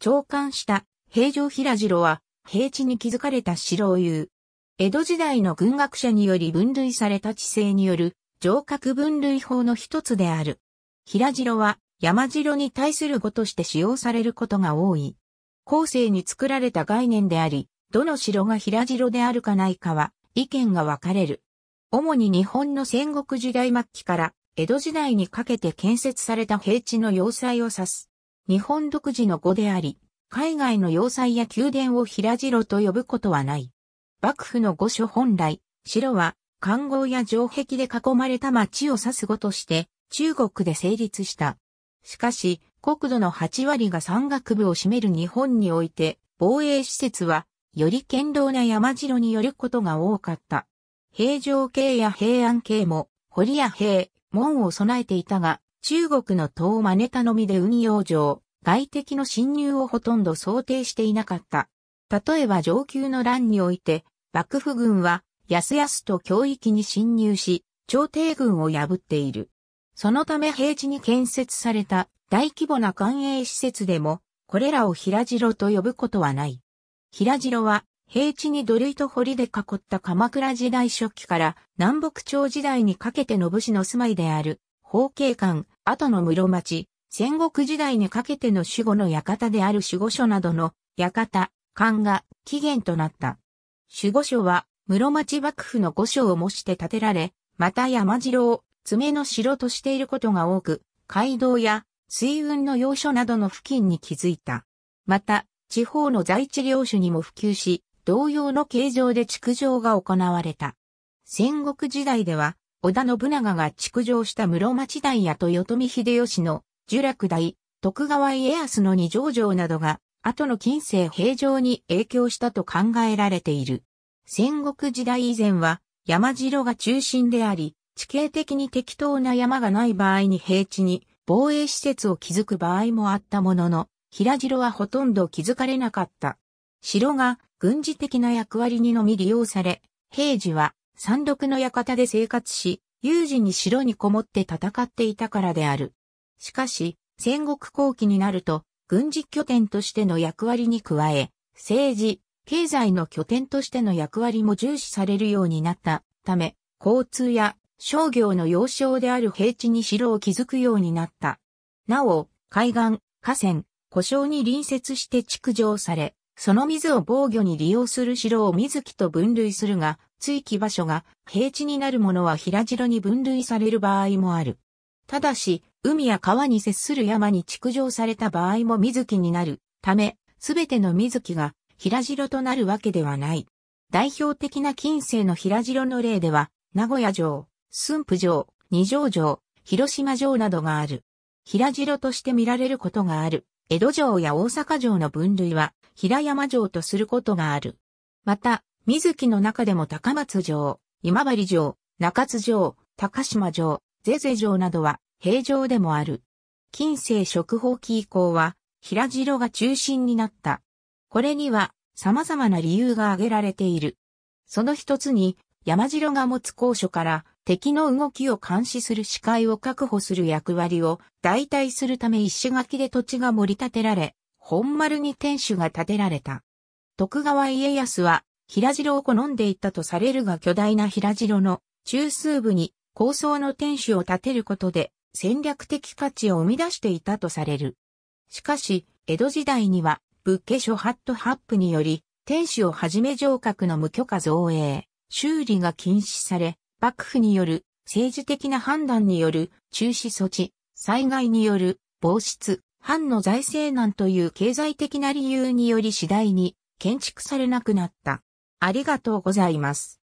長官した平城平次郎は平地に築かれた城を言う。江戸時代の軍学者により分類された地勢による城郭分類法の一つである。平城は山城に対する語として使用されることが多い。後世に作られた概念であり、どの城が平城であるかないかは意見が分かれる。主に日本の戦国時代末期から江戸時代にかけて建設された平地の要塞を指す。日本独自の語であり、海外の要塞や宮殿を平城と呼ぶことはない。幕府の御所本来、城は、官号や城壁で囲まれた町を指す語として、中国で成立した。しかし、国土の8割が山岳部を占める日本において、防衛施設は、より堅牢な山城によることが多かった。平城系や平安系も、堀や平、門を備えていたが、中国のを真似たのみで運用上、外敵の侵入をほとんど想定していなかった。例えば上級の乱において、幕府軍は、やすやすと教域に侵入し、朝廷軍を破っている。そのため平地に建設された大規模な官営施設でも、これらを平城と呼ぶことはない。平城は、平地に土塁と堀で囲った鎌倉時代初期から南北朝時代にかけての武士の住まいである。宝慶館、後の室町、戦国時代にかけての守護の館である守護所などの館、館が起源となった。守護所は室町幕府の御所を模して建てられ、また山城を爪の城としていることが多く、街道や水運の要所などの付近に築いた。また、地方の在地領主にも普及し、同様の形状で築城が行われた。戦国時代では、織田信長が築城した室町大やと豊臣秀吉の呪楽大、徳川家康の二条城などが、後の近世平城に影響したと考えられている。戦国時代以前は、山城が中心であり、地形的に適当な山がない場合に平地に防衛施設を築く場合もあったものの、平城はほとんど築かれなかった。城が軍事的な役割にのみ利用され、平時は山麓の館で生活し、有事に城にこもって戦っていたからである。しかし、戦国後期になると、軍事拠点としての役割に加え、政治、経済の拠点としての役割も重視されるようになったため、交通や商業の要衝である平地に城を築くようになった。なお、海岸、河川、湖沼に隣接して築城され、その水を防御に利用する城を水木と分類するが、追記場所が平地になるものは平城に分類される場合もある。ただし、海や川に接する山に築城された場合も水木になるため、すべての水木が平城となるわけではない。代表的な近世の平城の例では、名古屋城、駿府城、二条城、広島城などがある。平城として見られることがある。江戸城や大阪城の分類は、平山城とすることがある。また、水木の中でも高松城、今治城、中津城、高島城、ゼゼ城などは平城でもある。近世食法期以降は平城が中心になった。これには様々な理由が挙げられている。その一つに山城が持つ高所から敵の動きを監視する視界を確保する役割を代替するため石垣で土地が盛り立てられ、本丸に天守が建てられた。徳川家康は平城を好んでいったとされるが巨大な平城の中枢部に高層の天守を建てることで戦略的価値を生み出していたとされる。しかし、江戸時代には仏家諸ハットハップにより、天守をはじめ城郭の無許可造営、修理が禁止され、幕府による政治的な判断による中止措置、災害による防失、藩の財政難という経済的な理由により次第に建築されなくなった。ありがとうございます。